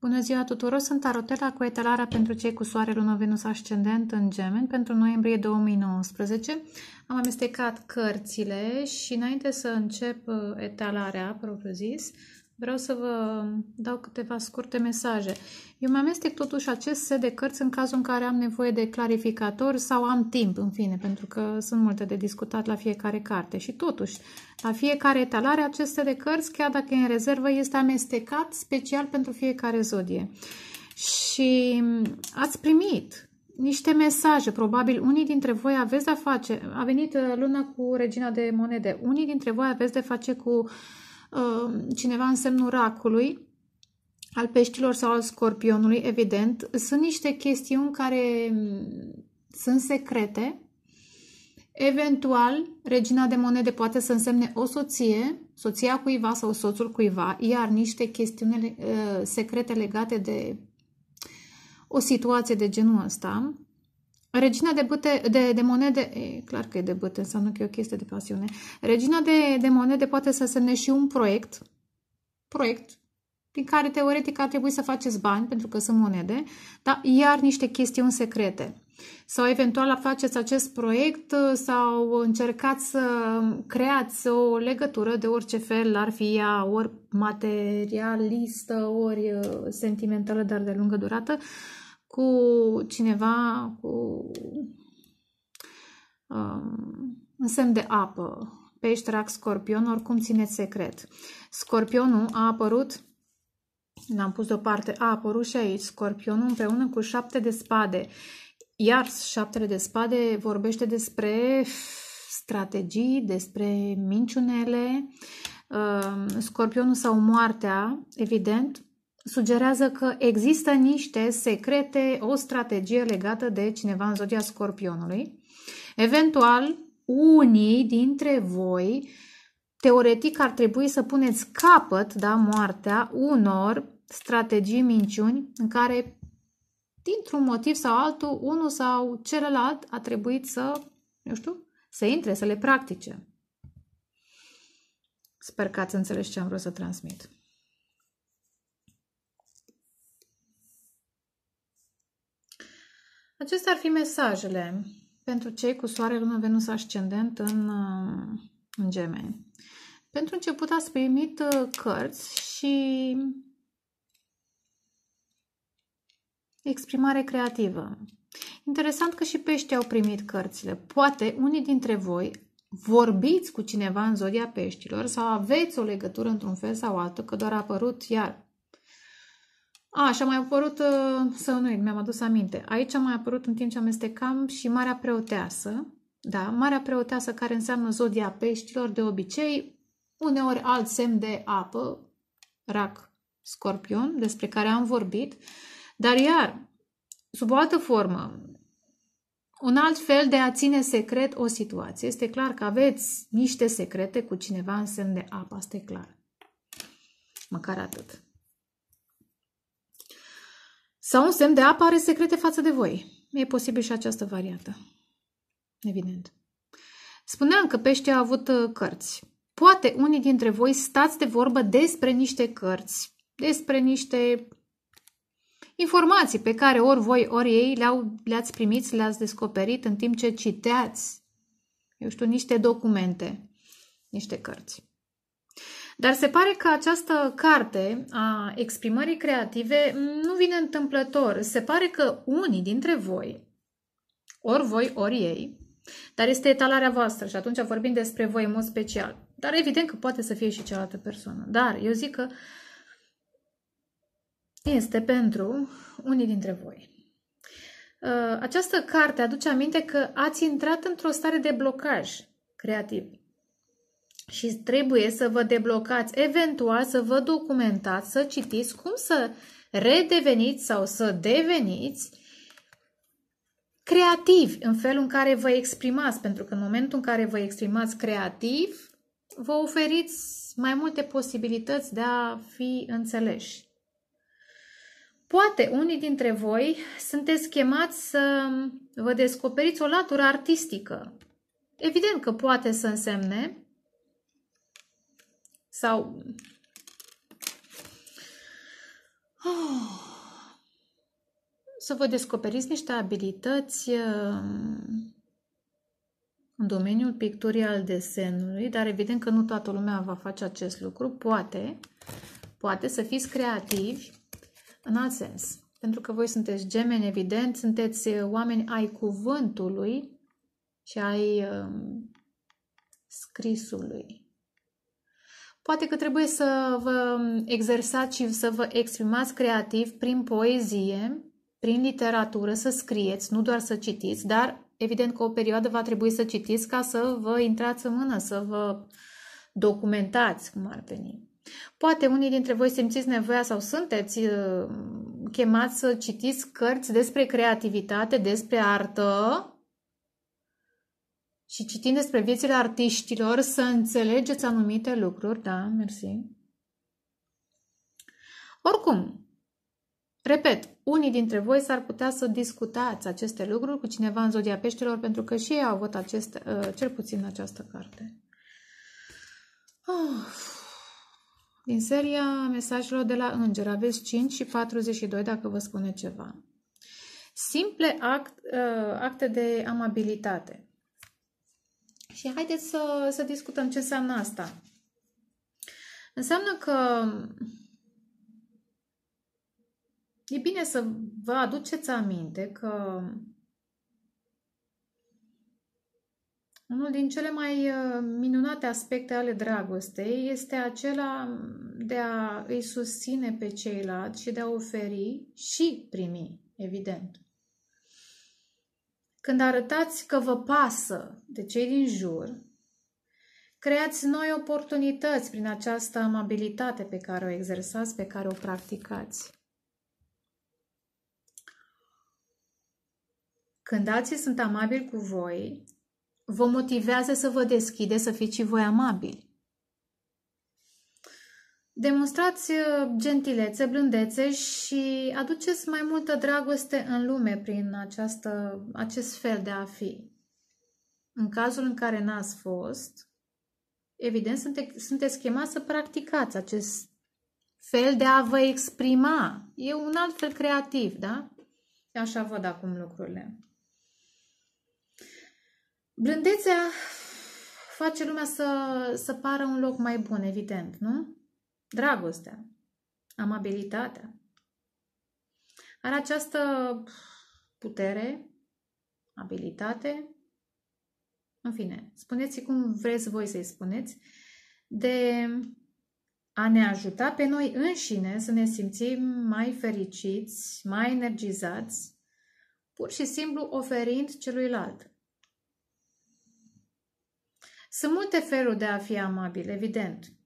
Bună ziua tuturor! Sunt Arotela cu etalarea pentru cei cu soare, lună, Venus, ascendent în gemeni pentru noiembrie 2019. Am amestecat cărțile și înainte să încep uh, etalarea propriu-zis, Vreau să vă dau câteva scurte mesaje. Eu mă amestec totuși acest set de cărți în cazul în care am nevoie de clarificator sau am timp, în fine, pentru că sunt multe de discutat la fiecare carte. Și totuși, la fiecare etalare, acest set de cărți, chiar dacă e în rezervă, este amestecat special pentru fiecare zodie. Și ați primit niște mesaje. Probabil unii dintre voi aveți de-a face, a venit uh, luna cu regina de monede, unii dintre voi aveți de face cu uh, Um, cineva în semnul racului, al peștilor sau al scorpionului, evident, sunt niște chestiuni care um, sunt secrete. Eventual, regina de monede poate să însemne o soție, soția cuiva sau soțul cuiva, iar niște chestiuni uh, secrete legate de o situație de genul ăsta Regina de, bâte, de, de monede, e, clar că e de bâte, înseamnă că e o chestie de pasiune. Regina de, de monede poate să semne și un proiect, proiect prin care teoretic ar trebui să faceți bani, pentru că sunt monede, dar iar niște chestiuni secrete. Sau eventual faceți acest proiect uh, sau încercați să creați o legătură de orice fel ar fi ea, ori materialistă, ori uh, sentimentală, dar de lungă durată, cu cineva cu um, în semn de apă, pești, rac, scorpion, oricum țineți secret. Scorpionul a apărut, l-am pus deoparte, a apărut și aici scorpionul împreună cu șapte de spade. Iar șaptele de spade vorbește despre strategii, despre minciunele, um, scorpionul sau moartea, evident, sugerează că există niște secrete, o strategie legată de cineva în zodia scorpionului. Eventual, unii dintre voi, teoretic, ar trebui să puneți capăt, da, moartea unor strategii, minciuni în care, dintr-un motiv sau altul, unul sau celălalt a trebuit să, eu știu, să intre, să le practice. Sper că ați înțeles ce am vrut să transmit. Acestea ar fi mesajele pentru cei cu soare, lună, venus, ascendent în, uh, în gemeni. Pentru început ați primit uh, cărți și exprimare creativă. Interesant că și peștii au primit cărțile. Poate unii dintre voi vorbiți cu cineva în zodia peștilor sau aveți o legătură într-un fel sau altul, că doar a apărut iar a, și a mai apărut, uh, să nu mi-am adus aminte. Aici a mai apărut în timp ce amestecam și Marea Preoteasă, da, Marea Preoteasă care înseamnă zodia peștilor de obicei, uneori alt semn de apă, rac, scorpion, despre care am vorbit, dar iar, sub o altă formă, un alt fel de a ține secret o situație. Este clar că aveți niște secrete cu cineva în semn de apă, asta e clar. Măcar atât. Sau un semn de apă are secrete față de voi. E posibil și această variantă. Evident. Spuneam că peștii au avut uh, cărți. Poate unii dintre voi stați de vorbă despre niște cărți, despre niște informații pe care ori voi, ori ei le-au, le-ați primit, le-ați descoperit în timp ce citeați, eu știu, niște documente, niște cărți. Dar se pare că această carte a exprimării creative nu vine întâmplător. Se pare că unii dintre voi, ori voi, ori ei, dar este etalarea voastră și atunci vorbim despre voi în mod special. Dar evident că poate să fie și cealaltă persoană. Dar eu zic că este pentru unii dintre voi. Uh, această carte aduce aminte că ați intrat într-o stare de blocaj creativ și trebuie să vă deblocați, eventual să vă documentați, să citiți cum să redeveniți sau să deveniți creativ în felul în care vă exprimați, pentru că în momentul în care vă exprimați creativ, vă oferiți mai multe posibilități de a fi înțeleși. Poate unii dintre voi sunteți chemați să vă descoperiți o latură artistică. Evident că poate să însemne sau... Oh. Să vă descoperiți niște abilități um, în domeniul picturii al desenului, dar evident că nu toată lumea va face acest lucru. Poate, poate să fiți creativi în alt sens. Pentru că voi sunteți gemeni, evident, sunteți uh, oameni ai cuvântului și ai um, scrisului. Poate că trebuie să vă exersați și să vă exprimați creativ prin poezie, prin literatură, să scrieți, nu doar să citiți, dar evident că o perioadă va trebui să citiți ca să vă intrați în mână, să vă documentați cum ar veni. Poate unii dintre voi simțiți nevoia sau sunteți uh, chemați să citiți cărți despre creativitate, despre artă, și citind despre viețile artiștilor să înțelegeți anumite lucruri, da, mersi. Oricum, repet, unii dintre voi s-ar putea să discutați aceste lucruri cu cineva în Zodia Peștilor, pentru că și ei au avut acest, uh, cel puțin această carte. Uf. Ah. Din seria mesajelor de la Înger, aveți 5 și 42 dacă vă spune ceva. Simple act, uh, acte de amabilitate. Și haideți să, să discutăm ce înseamnă asta. Înseamnă că e bine să vă aduceți aminte că unul din cele mai uh, minunate aspecte ale dragostei este acela de a îi susține pe ceilalți și de a oferi și primi, evident. Când arătați că vă pasă de cei din jur, creați noi oportunități prin această amabilitate pe care o exersați, pe care o practicați. Când alții sunt amabili cu voi, vă motivează să vă deschideți, să fiți și voi amabili. Demonstrați uh, gentilețe, blândețe și aduceți mai multă dragoste în lume prin această, acest fel de a fi. În cazul în care n-ați fost, evident sunte, sunteți chemați să practicați acest fel de a vă exprima. E un alt fel creativ, da? Așa văd acum lucrurile. Blândețea face lumea să, să pară un loc mai bun, evident, nu? dragostea, amabilitatea. Are această putere, abilitate, în fine, spuneți cum vreți voi să-i spuneți, de a ne ajuta pe noi înșine să ne simțim mai fericiți, mai energizați, pur și simplu oferind celuilalt. Sunt multe feluri de a fi amabil, evident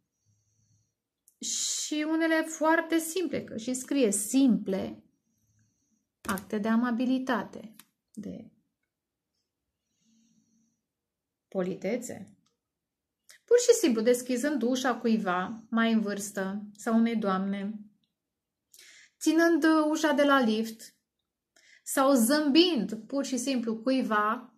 și unele foarte simple, că și scrie simple acte de amabilitate, de politețe. Pur și simplu deschizând ușa cuiva mai în vârstă sau unei doamne, ținând ușa de la lift sau zâmbind pur și simplu cuiva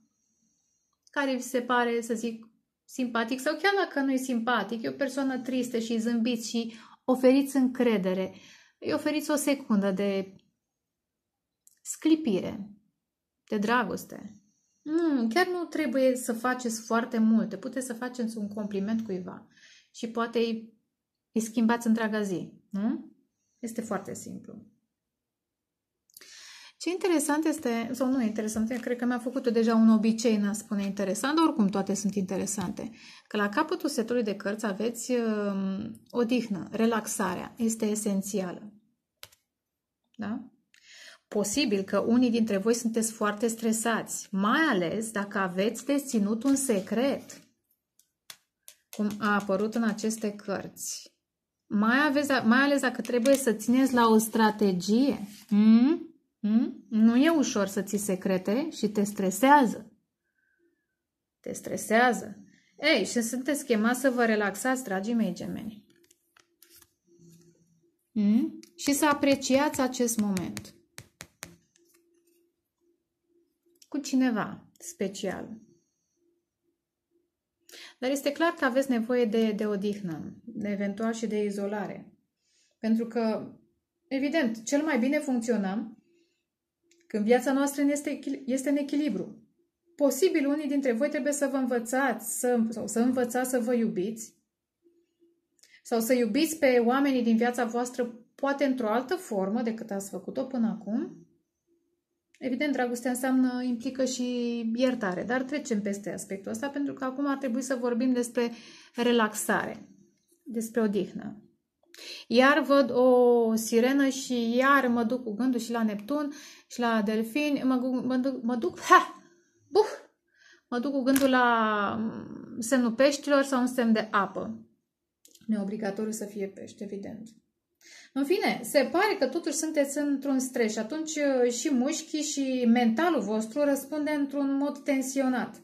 care vi se pare, să zic, simpatic sau chiar dacă nu e simpatic, e o persoană tristă și zâmbiți și oferiți încredere, îi oferiți o secundă de sclipire, de dragoste. Nu, mm, chiar nu trebuie să faceți foarte multe. Puteți să faceți un compliment cuiva și poate îi, îi schimbați întreaga zi. Nu? Este foarte simplu. Ce interesant este, sau nu interesant, eu cred că mi-a făcut deja un obicei n a spune interesant, dar oricum toate sunt interesante. Că la capătul setului de cărți aveți uh, odihnă, relaxarea, este esențială. Da? Posibil că unii dintre voi sunteți foarte stresați, mai ales dacă aveți deținut un secret, cum a apărut în aceste cărți. Mai, aveți, mai ales dacă trebuie să țineți la o strategie. Mm? Hmm? Nu e ușor să ții secrete și te stresează. Te stresează. Ei, și sunteți chemați să vă relaxați, dragii mei gemeni. Hmm? Și să apreciați acest moment. Cu cineva special. Dar este clar că aveți nevoie de, de odihnă, de eventual și de izolare. Pentru că, evident, cel mai bine funcționăm când viața noastră este, este în echilibru. Posibil unii dintre voi trebuie să vă învățați să, sau să învățați să vă iubiți sau să iubiți pe oamenii din viața voastră poate într-o altă formă decât ați făcut-o până acum. Evident, dragostea înseamnă, implică și iertare, dar trecem peste aspectul ăsta pentru că acum ar trebui să vorbim despre relaxare, despre odihnă. Iar văd o sirenă și iar mă duc cu gândul și la Neptun și la delfini, mă, mă duc, mă duc, ha, buf, mă duc cu gândul la mm, semnul peștilor sau un semn de apă. Neobligatoriu obligatoriu să fie pești, evident. În fine, se pare că totuși sunteți într-un stres și atunci uh, și mușchii și mentalul vostru răspunde într-un mod tensionat.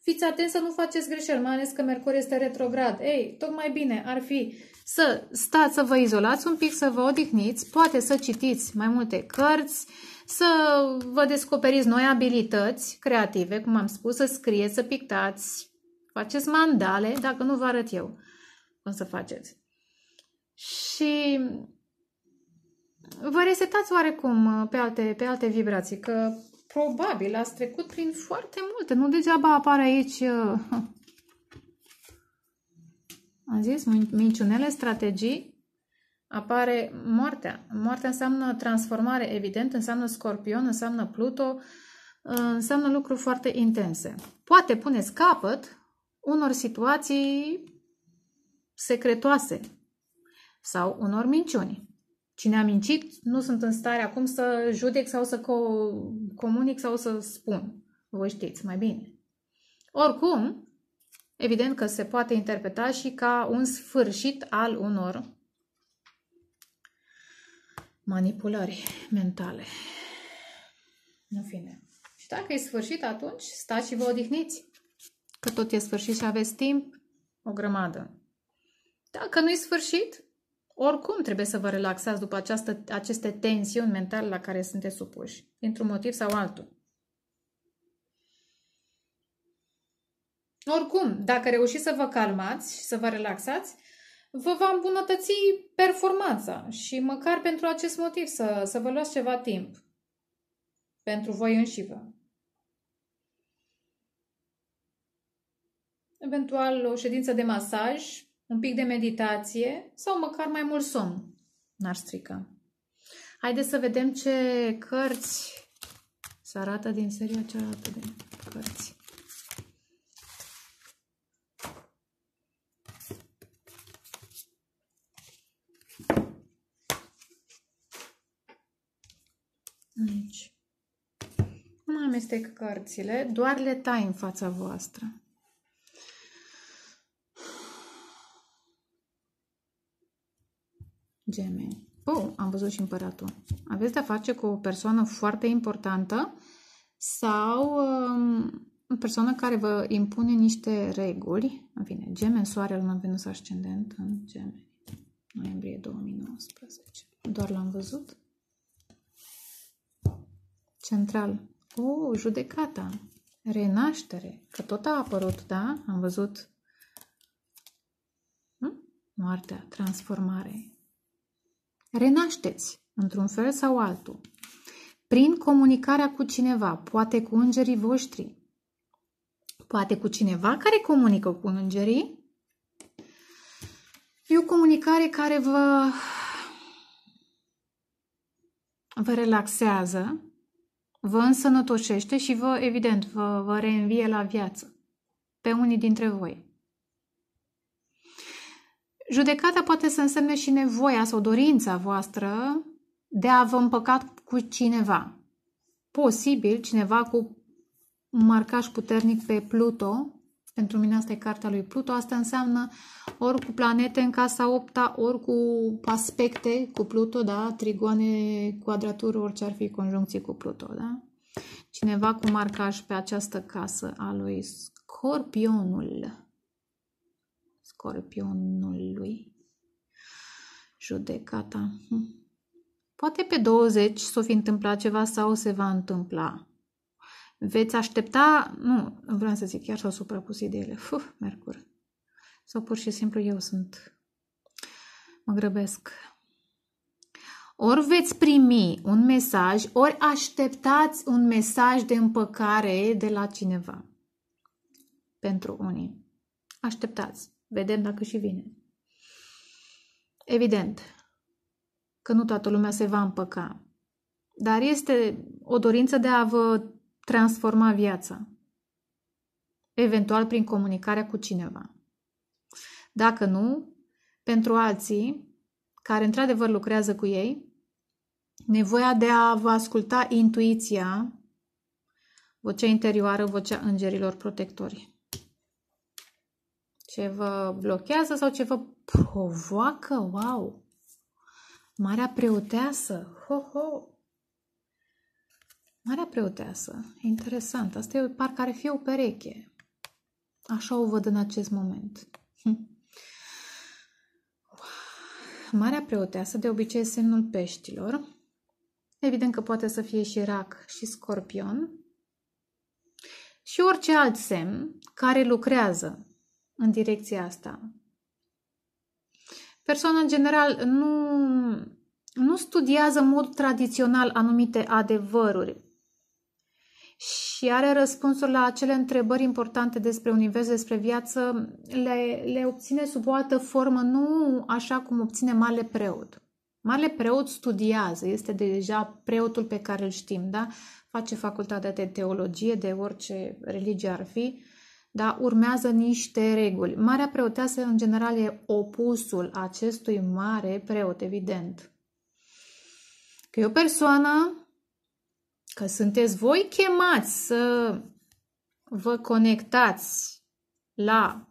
Fiți atenți să nu faceți greșeli, mai ales că Mercur este retrograd. Ei, tocmai bine ar fi să stați, să vă izolați un pic, să vă odihniți, poate să citiți mai multe cărți, să vă descoperiți noi abilități creative, cum am spus, să scrieți, să pictați, faceți mandale, dacă nu vă arăt eu cum să faceți. Și vă resetați oarecum uh, pe alte, pe alte vibrații, că probabil ați trecut prin foarte multe, nu degeaba apare aici uh, am zis, minciunele strategii apare moartea. Moartea înseamnă transformare, evident, înseamnă scorpion, înseamnă Pluto, uh, înseamnă lucruri foarte intense. Poate puneți capăt unor situații secretoase sau unor minciuni. Cine a mincit, nu sunt în stare acum să judec sau să co- comunic sau să spun. Vă știți mai bine. Oricum, Evident că se poate interpreta și ca un sfârșit al unor manipulări mentale. În fine. Și dacă e sfârșit, atunci stați și vă odihniți. Că tot e sfârșit și aveți timp o grămadă. Dacă nu e sfârșit, oricum trebuie să vă relaxați după această, aceste tensiuni mentale la care sunteți supuși, dintr-un motiv sau altul. Oricum, dacă reușiți să vă calmați și să vă relaxați, vă va îmbunătăți performanța și măcar pentru acest motiv să, să vă luați ceva timp pentru voi înșivă. Eventual o ședință de masaj, un pic de meditație sau măcar mai mult somn n-ar strica. Haideți să vedem ce cărți se arată din seria cealaltă de cărți. amestec cărțile, doar le tai în fața voastră. Gemeni. Oh, am văzut și împăratul. Aveți de-a face cu o persoană foarte importantă sau um, o persoană care vă impune niște reguli. În fine, gemeni, soare, luna, venus, ascendent în gemeni. Noiembrie 2019. Doar l-am văzut. Central. O, judecata, renaștere, că tot a apărut, da? Am văzut hm? moartea, transformare. Renașteți, într-un fel sau altul, prin comunicarea cu cineva, poate cu îngerii voștri, poate cu cineva care comunică cu îngerii. E o comunicare care vă, vă relaxează, vă însănătoșește și vă, evident, vă, vă reînvie la viață pe unii dintre voi. Judecata poate să însemne și nevoia sau dorința voastră de a vă împăca cu cineva. Posibil cineva cu un marcaj puternic pe Pluto pentru mine asta e cartea lui Pluto. Asta înseamnă ori cu planete în casa 8 ori cu aspecte cu Pluto, da? Trigoane, quadraturi, orice ar fi conjuncții cu Pluto, da? Cineva cu marcaj pe această casă a lui Scorpionul. Scorpionul lui. Judecata. Hm. Poate pe 20 s-o fi întâmplat ceva sau se va întâmpla. Veți aștepta, nu, vreau să zic, chiar s-au suprapus ideile. Fuf, Mercur. Sau pur și simplu eu sunt, mă grăbesc. Ori veți primi un mesaj, ori așteptați un mesaj de împăcare de la cineva. Pentru unii. Așteptați. Vedem dacă și vine. Evident că nu toată lumea se va împăca. Dar este o dorință de a vă transforma viața, eventual prin comunicarea cu cineva. Dacă nu, pentru alții care într-adevăr lucrează cu ei, nevoia de a vă asculta intuiția, vocea interioară, vocea îngerilor protectori. Ce vă blochează sau ce vă provoacă? Wow! Marea preoteasă! Ho, ho! Marea preoteasă, interesant, asta e parcă ar fi o pereche. Așa o văd în acest moment. Hm. Marea preoteasă de obicei e semnul peștilor. Evident că poate să fie și rac și scorpion. Și orice alt semn care lucrează în direcția asta. Persoana, în general, nu, nu studiază în mod tradițional anumite adevăruri și are răspunsuri la acele întrebări importante despre univers, despre viață, le, le obține sub o altă formă, nu așa cum obține Marele Preot. Marele Preot studiază, este deja preotul pe care îl știm, da? face facultatea de teologie, de orice religie ar fi, da? urmează niște reguli. Marea preoteasă, în general, e opusul acestui mare preot, evident. Că e o persoană că sunteți voi chemați să vă conectați la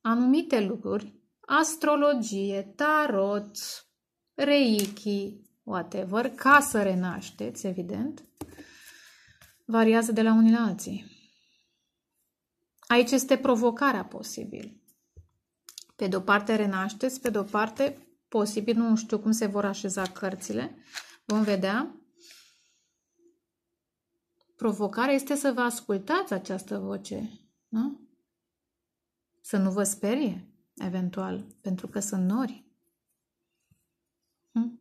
anumite lucruri, astrologie, tarot, reiki, whatever, ca să renașteți, evident, variază de la unii la alții. Aici este provocarea posibil. Pe de-o parte renașteți, pe de-o parte posibil, nu știu cum se vor așeza cărțile, vom vedea provocarea este să vă ascultați această voce, nu? Să nu vă sperie, eventual, pentru că sunt nori. Hm?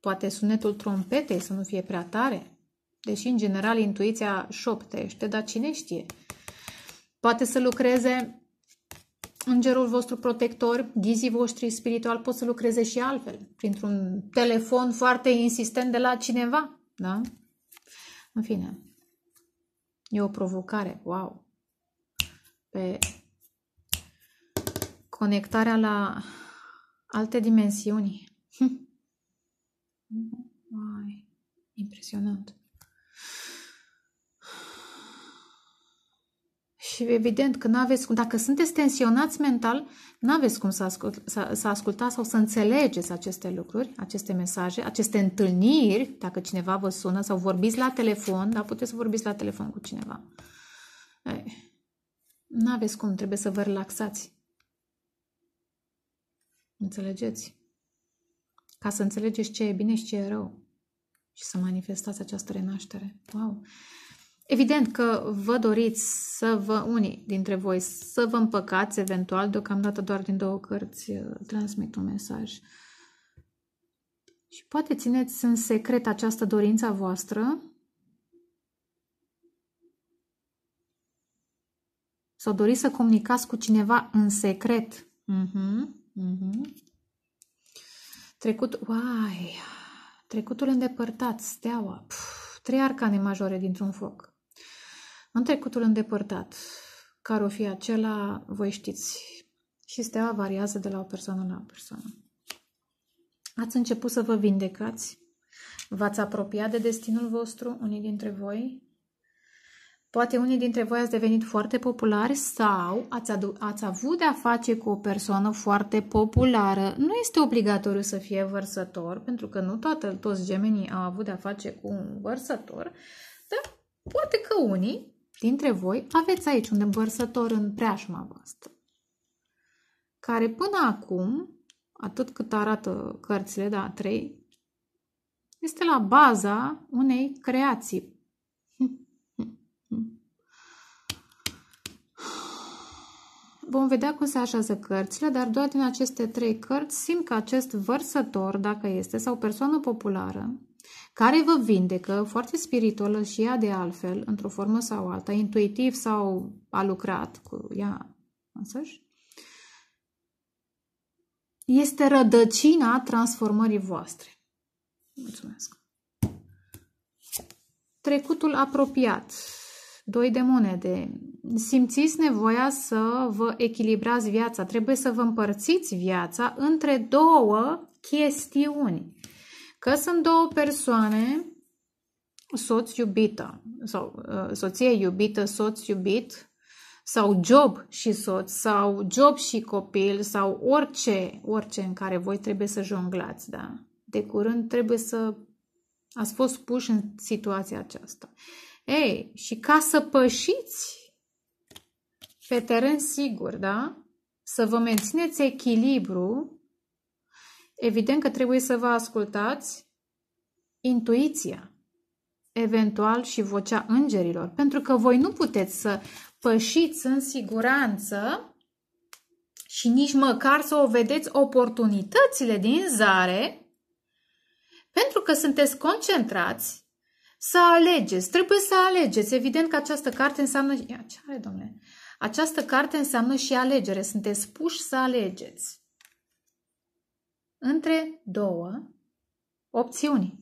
Poate sunetul trompetei să nu fie prea tare, deși, în general, intuiția șoptește, dar cine știe? Poate să lucreze Îngerul vostru protector, ghizii voștri spiritual pot să lucreze și altfel, printr-un telefon foarte insistent de la cineva, da? În fine, e o provocare, wow! Pe conectarea la alte dimensiuni. Hm. impresionant! Și evident că n-aveți cum, dacă sunteți tensionați mental, n-aveți cum să, ascult, să, să ascultați sau să înțelegeți aceste lucruri, aceste mesaje, aceste întâlniri, dacă cineva vă sună sau vorbiți la telefon, dar puteți să vorbiți la telefon cu cineva. N-aveți cum, trebuie să vă relaxați. Înțelegeți? Ca să înțelegeți ce e bine și ce e rău și să manifestați această renaștere. Wow! Evident că vă doriți să vă, unii dintre voi, să vă împăcați eventual, deocamdată doar din două cărți uh, transmit un mesaj. Și poate țineți în secret această dorință voastră sau doriți să comunicați cu cineva în secret. Uh-huh, uh-huh. Trecut, uai, trecutul îndepărtat, steaua, pf, trei arcane majore dintr-un foc în trecutul îndepărtat, care o fi acela, voi știți. Și steaua variază de la o persoană la o persoană. Ați început să vă vindecați, v-ați apropiat de destinul vostru, unii dintre voi, Poate unii dintre voi ați devenit foarte populari sau ați, ați avut de-a face cu o persoană foarte populară. Nu este obligatoriu să fie vărsător, pentru că nu toată, toți gemenii au avut de-a face cu un vărsător, dar poate că unii dintre voi aveți aici un îmbărsător în preajma voastră, care până acum, atât cât arată cărțile, da, trei, este la baza unei creații. Vom vedea cum se așează cărțile, dar doar din aceste trei cărți simt că acest vărsător, dacă este, sau persoană populară, care vă vindecă, foarte spirituală și ea de altfel, într-o formă sau alta, intuitiv sau a lucrat cu ea însăși, este rădăcina transformării voastre. Mulțumesc. Trecutul apropiat. Doi de monede. Simțiți nevoia să vă echilibrați viața. Trebuie să vă împărțiți viața între două chestiuni. Că sunt două persoane, soț iubită sau ă, soție iubită, soț iubit sau job și soț sau job și copil sau orice, orice în care voi trebuie să jonglați, da? De curând trebuie să ați fost puși în situația aceasta. Ei, și ca să pășiți pe teren sigur, da? Să vă mențineți echilibru Evident că trebuie să vă ascultați intuiția, eventual și vocea îngerilor, pentru că voi nu puteți să pășiți în siguranță și nici măcar să o vedeți oportunitățile din zare, pentru că sunteți concentrați să alegeți. Trebuie să alegeți. Evident că această carte înseamnă... Ia, ce are, domnule? Această carte înseamnă și alegere. Sunteți puși să alegeți între două opțiuni.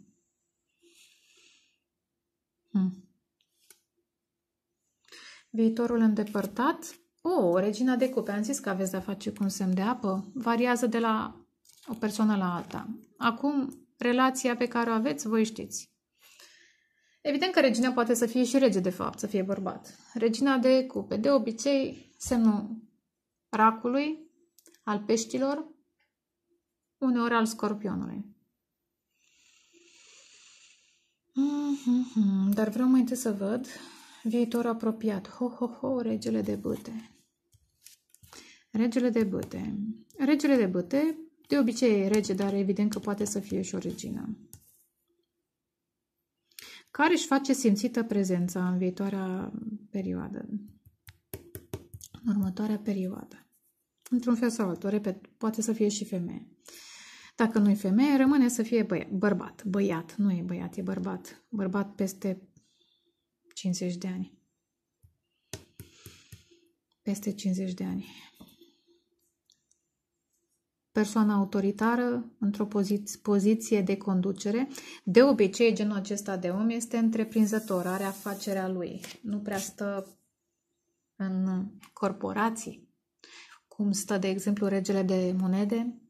Hmm. Viitorul îndepărtat. O, oh, regina de cupe. Am zis că aveți de-a face cu un semn de apă. Variază de la o persoană la alta. Acum, relația pe care o aveți, voi știți. Evident că regina poate să fie și rege, de fapt, să fie bărbat. Regina de cupe. De obicei, semnul racului, al peștilor, uneori al scorpionului. Mhm, mhm. Dar vreau mai întâi să văd viitor apropiat. Ho, ho, ho, regele de băte. Regele de băte. Regele de băte, de obicei e rege, dar evident că poate să fie și o regină. Care își face simțită prezența în viitoarea perioadă? În următoarea perioadă. Într-un fel sau altul, repet, poate să fie și femeie. Dacă nu-i femeie, rămâne să fie băiat, bărbat. Băiat, nu e băiat, e bărbat. Bărbat peste 50 de ani. Peste 50 de ani. Persoana autoritară, într-o poziție, poziție de conducere, de obicei genul acesta de om este întreprinzător, are afacerea lui. Nu prea stă în corporații, cum stă, de exemplu, regele de monede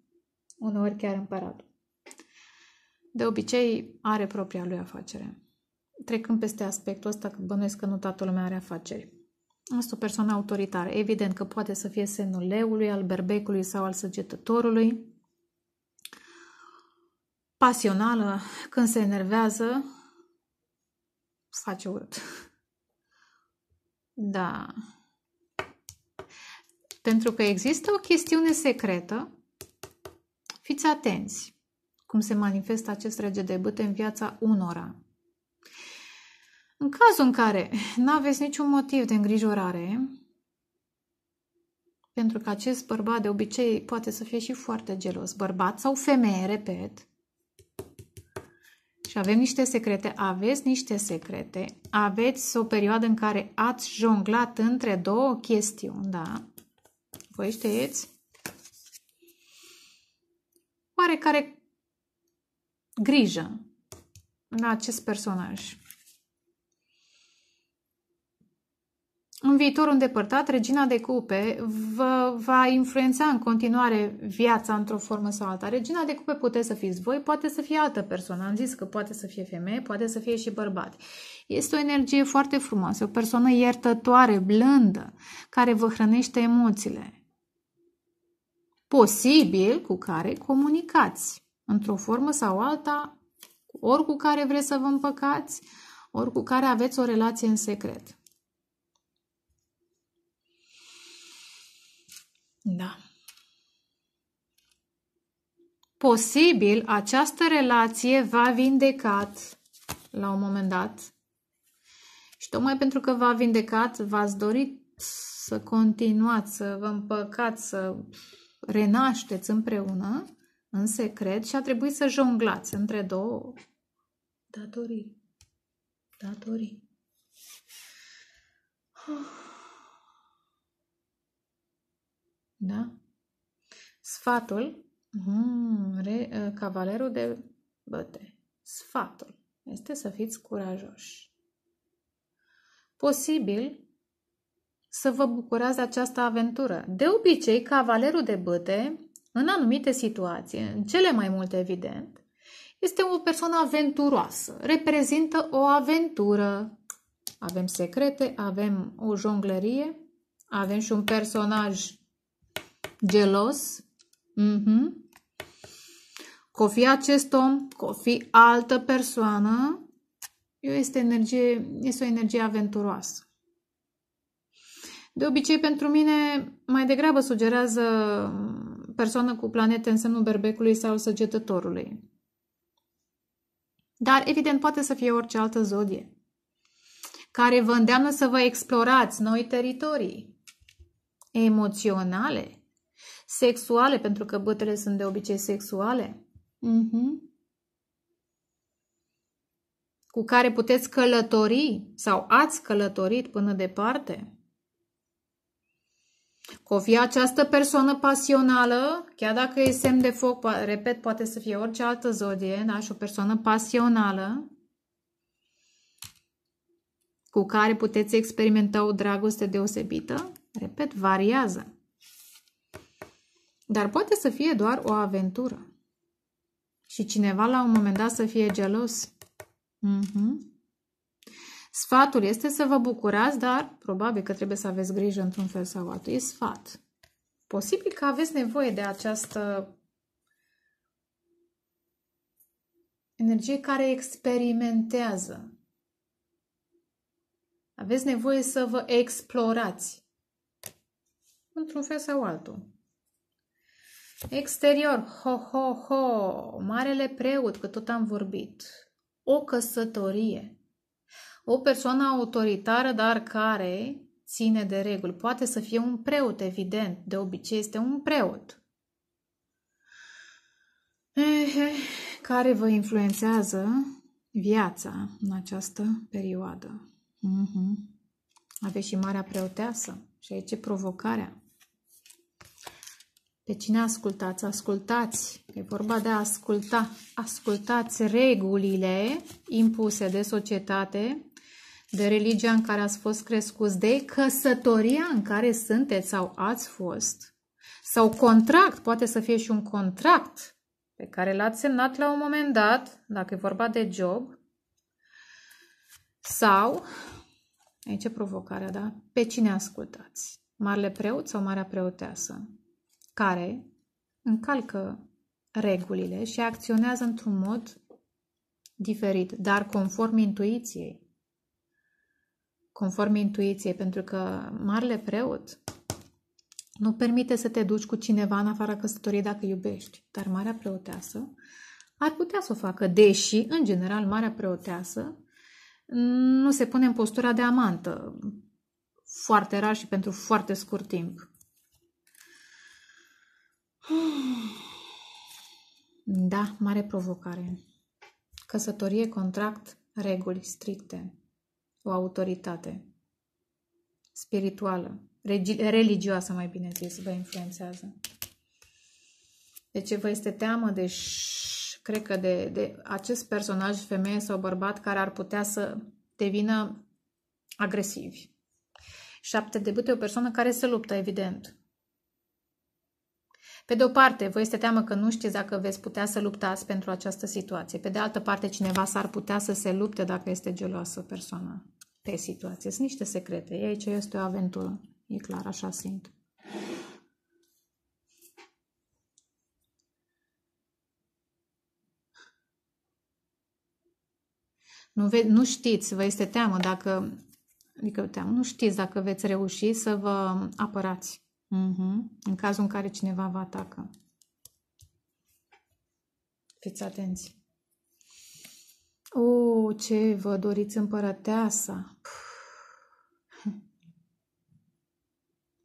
uneori chiar împăratul. De obicei, are propria lui afacere. Trecând peste aspectul ăsta, că bănuiesc că nu toată lumea are afaceri. Asta o persoană autoritară. Evident că poate să fie semnul leului, al berbecului sau al săgetătorului. Pasională, când se enervează, face urât. Da. Pentru că există o chestiune secretă Fiți atenți cum se manifestă acest rege de bâte în viața unora. În cazul în care nu aveți niciun motiv de îngrijorare, pentru că acest bărbat de obicei poate să fie și foarte gelos, bărbat sau femeie, repet, și avem niște secrete, aveți niște secrete, aveți o perioadă în care ați jonglat între două chestiuni, da? Voi știți? oarecare grijă la acest personaj. În viitorul îndepărtat, regina de cupe vă va influența în continuare viața într-o formă sau alta. Regina de cupe puteți să fiți voi, poate să fie altă persoană. Am zis că poate să fie femeie, poate să fie și bărbat. Este o energie foarte frumoasă, o persoană iertătoare, blândă, care vă hrănește emoțiile posibil cu care comunicați într-o formă sau alta, ori cu care vreți să vă împăcați, ori cu care aveți o relație în secret. Da. Posibil această relație va vindecat la un moment dat și tocmai pentru că v-a vindecat, v-ați dorit să continuați, să vă împăcați, să renașteți împreună în secret și a trebuit să jonglați între două datorii. Datorii. Da? Sfatul, mm, re, uh, cavalerul de băte, sfatul este să fiți curajoși. Posibil să vă bucurați de această aventură. De obicei, cavalerul de băte, în anumite situații, în cele mai multe evident, este o persoană aventuroasă, reprezintă o aventură. Avem secrete, avem o jonglerie, avem și un personaj gelos. Mm -hmm. Că fi acest om, că fi altă persoană, este, energie, este o energie aventuroasă. De obicei, pentru mine, mai degrabă sugerează mm, persoană cu planete în semnul berbecului sau săgetătorului. Dar, evident, poate să fie orice altă zodie care vă îndeamnă să vă explorați noi teritorii emoționale, sexuale, pentru că bătele sunt de obicei sexuale, uh-huh. cu care puteți călători sau ați călătorit până departe. Că fie această persoană pasională, chiar dacă e semn de foc, repet, poate să fie orice altă zodie, da? și o persoană pasională cu care puteți experimenta o dragoste deosebită, repet, variază. Dar poate să fie doar o aventură. Și cineva la un moment dat să fie gelos. Mm-hmm. Sfatul este să vă bucurați, dar probabil că trebuie să aveți grijă într-un fel sau altul. E sfat. Posibil că aveți nevoie de această energie care experimentează. Aveți nevoie să vă explorați. Într-un fel sau altul. Exterior, ho, ho, ho, marele preot, că tot am vorbit. O căsătorie o persoană autoritară, dar care ține de reguli. Poate să fie un preot, evident, de obicei este un preot. Ehe, eh, care vă influențează viața în această perioadă. mm Aveți și marea preoteasă. Și aici e provocarea. Pe cine ascultați? Ascultați. E vorba de a asculta. Ascultați regulile impuse de societate de religia în care ați fost crescuți, de căsătoria în care sunteți sau ați fost, sau contract, poate să fie și un contract pe care l-ați semnat la un moment dat, dacă e vorba de job, sau, aici e provocarea, da? Pe cine ascultați? Marele preot sau marea preoteasă? Care încalcă regulile și acționează într-un mod diferit, dar conform intuiției conform intuiției, pentru că marele preot nu permite să te duci cu cineva în afara căsătoriei dacă iubești, dar marea preoteasă ar putea să o facă, deși, în general, marea preoteasă nu se pune în postura de amantă, foarte rar și pentru foarte scurt timp. Da, mare provocare. Căsătorie, contract, reguli stricte o autoritate spirituală, religioasă mai bine zis, vă influențează. De deci ce vă este teamă de, cred că de, de acest personaj, femeie sau bărbat, care ar putea să devină agresivi. Șapte de bâte, o persoană care se luptă, evident. Pe de o parte, vă este teamă că nu știți dacă veți putea să luptați pentru această situație. Pe de altă parte, cineva s-ar putea să se lupte dacă este geloasă persoana pe situație. Sunt niște secrete. Aici este o aventură. E clar, așa simt. Nu, ve- nu știți, vă este teamă dacă, adică teamă, nu știți dacă veți reuși să vă apărați. Mm -hmm. În cazul în care cineva vă atacă. Fiți atenți. O, oh, ce vă doriți împărăteasa!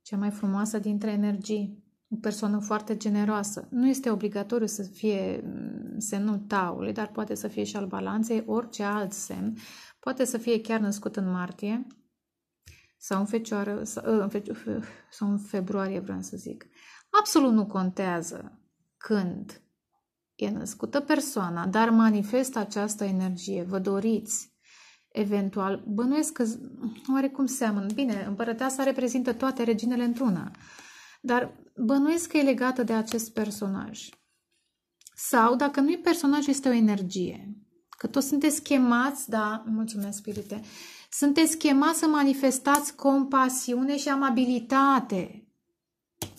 Cea mai frumoasă dintre energii. O persoană foarte generoasă. Nu este obligatoriu să fie mm, semnul taului, dar poate să fie și al balanței, orice alt semn. Poate să fie chiar născut în martie, sau în fecioară, sau ă, în, fe, sau în februarie, vreau să zic. Absolut nu contează când e născută persoana, dar manifestă această energie, vă doriți, eventual, bănuiesc că oarecum seamănă. Bine, împărăteasa reprezintă toate reginele într-una, dar bănuiesc că e legată de acest personaj. Sau, dacă nu e personaj, este o energie. Că toți sunteți chemați, da, mulțumesc, spirite, sunteți chemați să manifestați compasiune și amabilitate.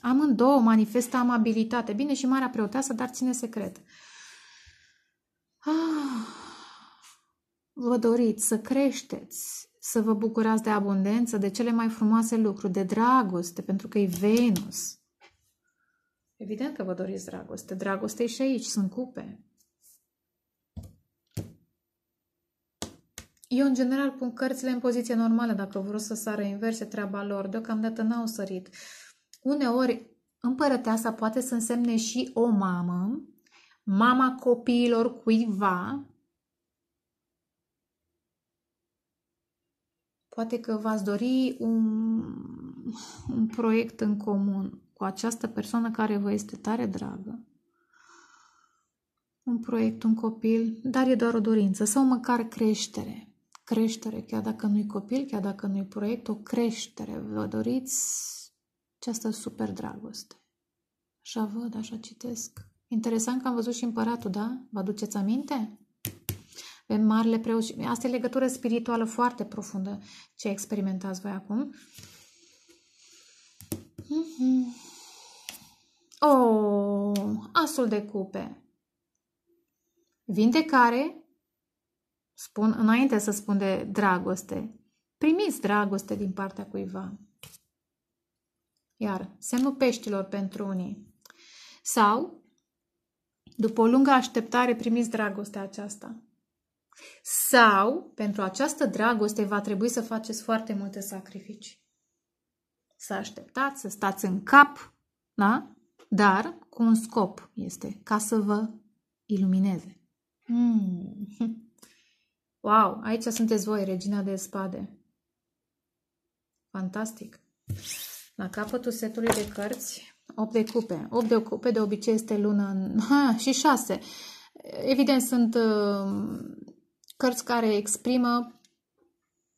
Amândouă manifestă amabilitate. Bine, și marea preoteasă, dar ține secret. Ah, vă doriți să creșteți, să vă bucurați de abundență, de cele mai frumoase lucruri, de dragoste, pentru că e Venus. Evident că vă doriți dragoste. Dragoste e și aici, sunt cupe. Eu, în general, pun cărțile în poziție normală. Dacă vreau să sară inverse treaba lor. Deocamdată n-au sărit. Uneori, împărăteasa poate să însemne și o mamă, mama copiilor cuiva. Poate că v-ați dori un, un proiect în comun cu această persoană care vă este tare dragă un proiect, un copil, dar e doar o dorință sau măcar creștere creștere, chiar dacă nu-i copil, chiar dacă nu-i proiect, o creștere. Vă doriți această super dragoste. Așa văd, așa citesc. Interesant că am văzut și împăratul, da? Vă aduceți aminte? Pe marile preoți. Asta e legătură spirituală foarte profundă ce experimentați voi acum. Mm-hmm. Oh, asul de cupe. Vindecare spun, înainte să spun de dragoste, primiți dragoste din partea cuiva. Iar semnul peștilor pentru unii. Sau, după o lungă așteptare, primiți dragostea aceasta. Sau, pentru această dragoste, va trebui să faceți foarte multe sacrificii. Să așteptați, să stați în cap, da? dar cu un scop este, ca să vă ilumineze. Hmm. Wow, aici sunteți voi, regina de spade. Fantastic. La capătul setului de cărți, 8 de cupe. 8 de cupe de obicei este lună în... Ha, și 6. Evident, sunt uh, cărți care exprimă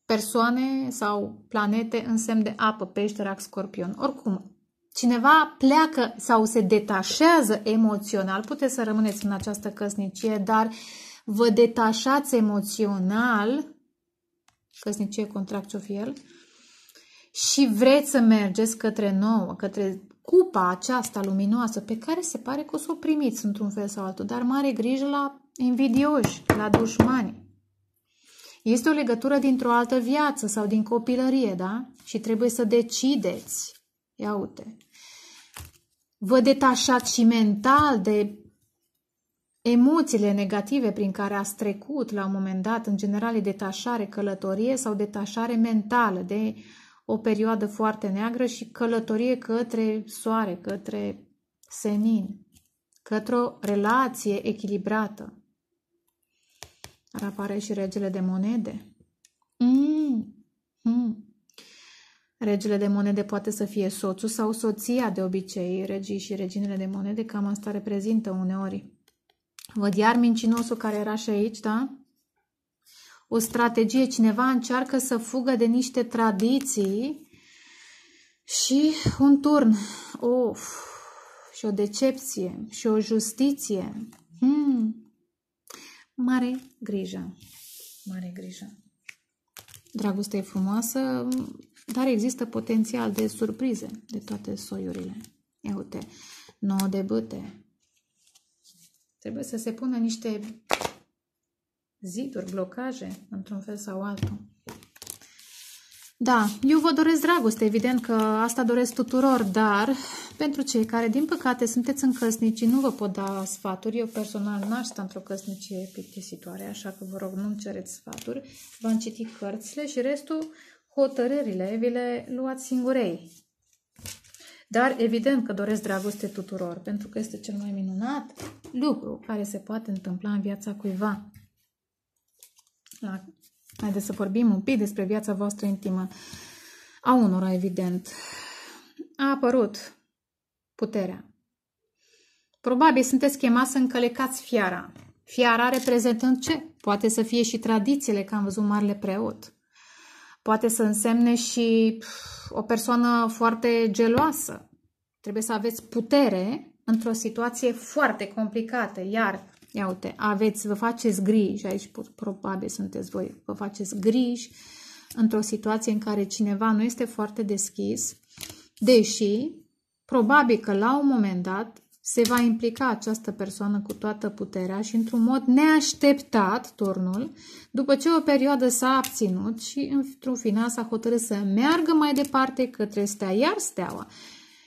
persoane sau planete în semn de apă, pește, rac, scorpion. Oricum, cineva pleacă sau se detașează emoțional. Puteți să rămâneți în această căsnicie, dar uh, vă detașați emoțional, căsnicie, contract, ce el, și vreți să mergeți către nouă, către cupa aceasta luminoasă pe care se pare că o să o primiți într-un fel sau altul, dar mare grijă la invidioși, la dușmani. Este o legătură dintr-o altă viață sau din copilărie, da? Și trebuie să decideți. Ia uite. Vă detașați și mental de Emoțiile negative prin care ați trecut la un moment dat, în general e detașare, călătorie sau detașare mentală de o perioadă foarte neagră și călătorie către soare, către senin, către o relație echilibrată. Ar apare și regele de monede. Mm. Mm. Regele de monede poate să fie soțul sau soția de obicei. Regii și reginele de monede cam asta reprezintă uneori Văd iar mincinosul care era și aici, da? O strategie. Cineva încearcă să fugă de niște tradiții și un turn. Of! Și o decepție. Și o justiție. Hmm. Mare grijă. Mare grijă. Dragostea e frumoasă, dar există potențial de surprize de toate soiurile. Ia uite, nouă de bâte, Trebuie să se pună niște ziduri, blocaje, într-un fel sau altul. Da, eu vă doresc dragoste, evident că asta doresc tuturor, dar pentru cei care, din păcate, sunteți în căsnicii, nu vă pot da sfaturi. Eu personal n-aș sta într-o căsnicie pictisitoare, așa că vă rog, nu-mi cereți sfaturi. V-am citit cărțile și restul, hotărârile, vi le luați singurei. Dar evident că doresc dragoste tuturor, pentru că este cel mai minunat lucru care se poate întâmpla în viața cuiva. La... Haideți să vorbim un pic despre viața voastră intimă. A unora, evident. A apărut puterea. Probabil sunteți chemați să încălecați fiara. Fiara reprezentând ce? Poate să fie și tradițiile, că am văzut marele preot. Poate să însemne și o persoană foarte geloasă. Trebuie să aveți putere într-o situație foarte complicată. Iar, ia uite, aveți, vă faceți griji, aici probabil sunteți voi, vă faceți griji într-o situație în care cineva nu este foarte deschis, deși probabil că la un moment dat se va implica această persoană cu toată puterea și într-un mod neașteptat, turnul, după ce o perioadă s-a abținut și într-un final s-a hotărât să meargă mai departe către stea, iar steaua,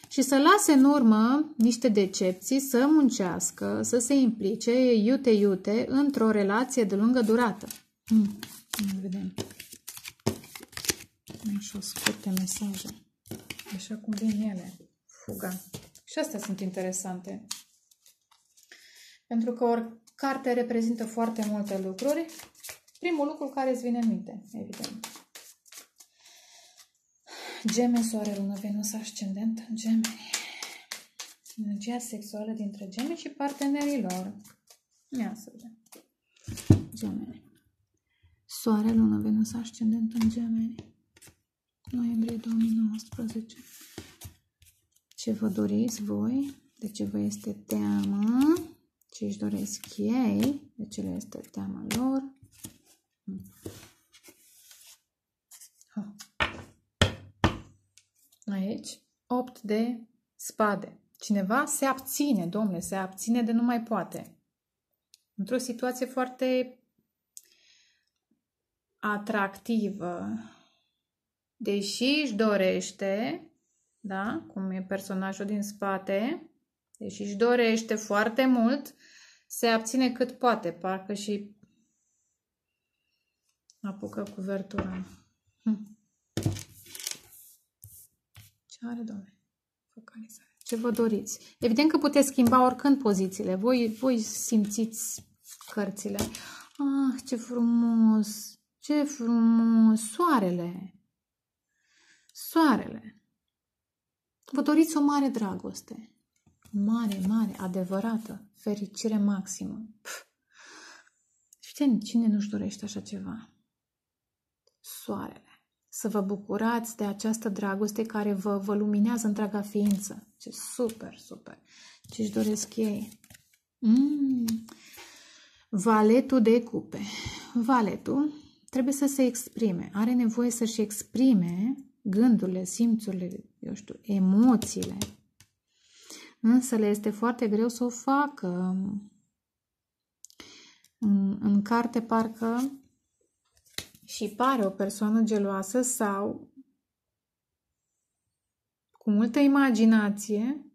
și să lase în urmă niște decepții, să muncească, să se implice iute-iute într-o relație de lungă durată. Mm. Vedem. Așa scurte mesaje. Așa cum vin ele. Fuga. Și astea sunt interesante. Pentru că o carte reprezintă foarte multe lucruri. Primul lucru care îți vine în minte, evident. Gemeni, soare, lună, venus, ascendent, gemeni. Energia sexuală dintre gemeni și partenerii lor. Ia să vedem. Gemeni. Soare, lună, venus, ascendent în gemeni. Noiembrie 2019 ce vă doriți voi, de ce vă este teamă, ce își doresc ei, de ce le este teamă lor. Hmm. Ah. Aici, 8 de spade. Cineva se abține, domnule, se abține de nu mai poate. Într-o situație foarte atractivă. Deși își dorește, da? cum e personajul din spate, deși își dorește foarte mult, se abține cât poate, parcă și apucă cuvertura. Hm. Ce are, domne? Focalizare. Ce vă doriți? Evident că puteți schimba oricând pozițiile. Voi, voi simțiți cărțile. Ah, ce frumos! Ce frumos! Soarele! Soarele! Vă doriți o mare dragoste. Mare, mare, adevărată, fericire maximă. Știți, cine nu-și dorește așa ceva? Soarele. Să vă bucurați de această dragoste care vă, vă luminează întreaga ființă. Ce super, super. Ce-și doresc ei. Mm. Valetul de cupe. Valetul trebuie să se exprime. Are nevoie să-și exprime gândurile, simțurile, eu știu, emoțiile. Însă le este foarte greu să o facă. În, în carte parcă și pare o persoană geloasă sau cu multă imaginație,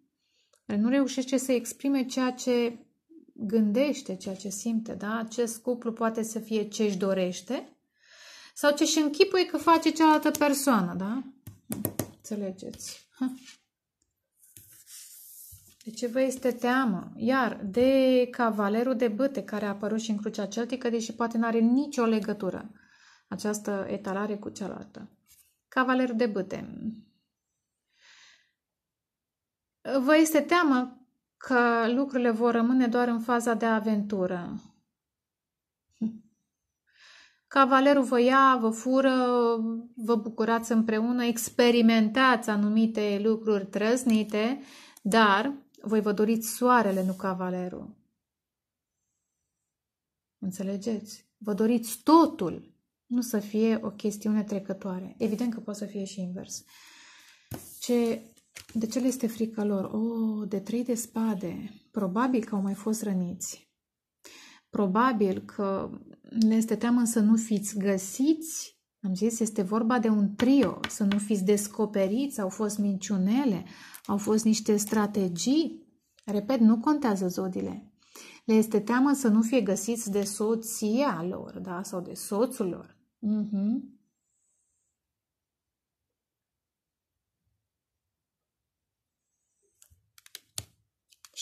care nu reușește să exprime ceea ce gândește, ceea ce simte, da? Acest cuplu poate să fie ce își dorește, sau ce și închipui că face cealaltă persoană, da? Înțelegeți? De ce vă este teamă? Iar de cavalerul de băte care a apărut și în crucea celtică, deși poate nu are nicio legătură această etalare cu cealaltă. Cavalerul de băte. Vă este teamă că lucrurile vor rămâne doar în faza de aventură cavalerul vă ia, vă fură, vă bucurați împreună, experimentați anumite lucruri trăznite, dar voi vă doriți soarele, nu cavalerul. Înțelegeți? Vă doriți totul, nu să fie o chestiune trecătoare. Evident că poate să fie și invers. Ce, de ce le este frica lor? O, oh, de trei de spade. Probabil că au mai fost răniți. Probabil că ne este teamă să nu fiți găsiți, am zis, este vorba de un trio, să nu fiți descoperiți, au fost minciunele, au fost niște strategii. Repet, nu contează zodile. Le este teamă să nu fie găsiți de soția lor, da, sau de soțul lor. Uh-huh.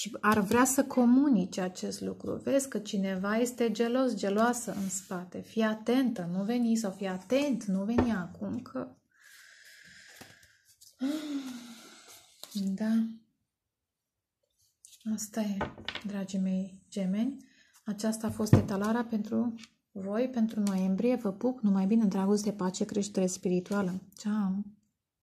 și ar vrea să comunice acest lucru. Vezi că cineva este gelos, geloasă în spate. Fii atentă, nu veni sau fii atent, nu veni acum că... Da. Asta e, dragii mei gemeni. Aceasta a fost etalarea pentru voi, pentru noiembrie. Vă pup, numai bine, dragoste, pace, creștere spirituală. Ceau!